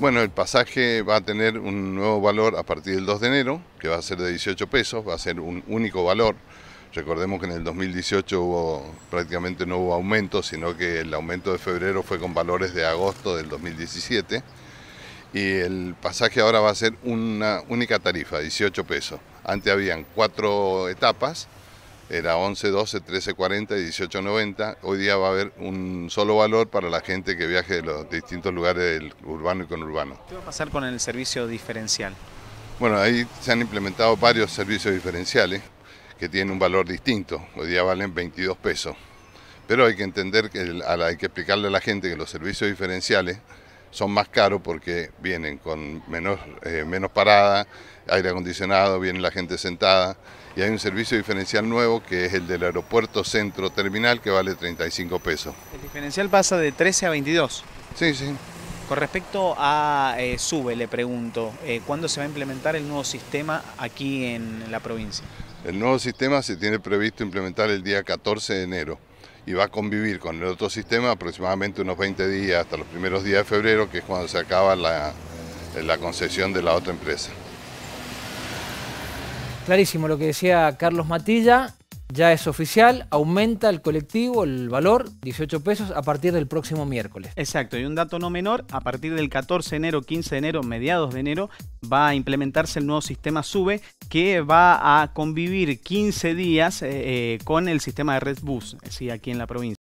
Bueno, el pasaje va a tener un nuevo valor a partir del 2 de enero, que va a ser de 18 pesos, va a ser un único valor. Recordemos que en el 2018 hubo, prácticamente no hubo aumento, sino que el aumento de febrero fue con valores de agosto del 2017. Y el pasaje ahora va a ser una única tarifa, 18 pesos. Antes habían cuatro etapas, era 11, 12, 13, 40 y 18, 90. Hoy día va a haber un solo valor para la gente que viaje de los distintos lugares del urbano y conurbano. ¿Qué va a pasar con el servicio diferencial? Bueno, ahí se han implementado varios servicios diferenciales que tienen un valor distinto. Hoy día valen 22 pesos. Pero hay que entender que hay que explicarle a la gente que los servicios diferenciales son más caros porque vienen con menos, eh, menos parada, aire acondicionado, viene la gente sentada y hay un servicio diferencial nuevo que es el del aeropuerto centro terminal que vale 35 pesos. El diferencial pasa de 13 a 22. Sí, sí. Con respecto a eh, SUBE, le pregunto, eh, ¿cuándo se va a implementar el nuevo sistema aquí en la provincia? El nuevo sistema se tiene previsto implementar el día 14 de enero y va a convivir con el otro sistema aproximadamente unos 20 días hasta los primeros días de febrero, que es cuando se acaba la, la concesión de la otra empresa. Clarísimo lo que decía Carlos Matilla. Ya es oficial, aumenta el colectivo, el valor, 18 pesos a partir del próximo miércoles. Exacto, y un dato no menor, a partir del 14 de enero, 15 de enero, mediados de enero, va a implementarse el nuevo sistema SUBE que va a convivir 15 días eh, eh, con el sistema de Red Bus, eh, sí, aquí en la provincia.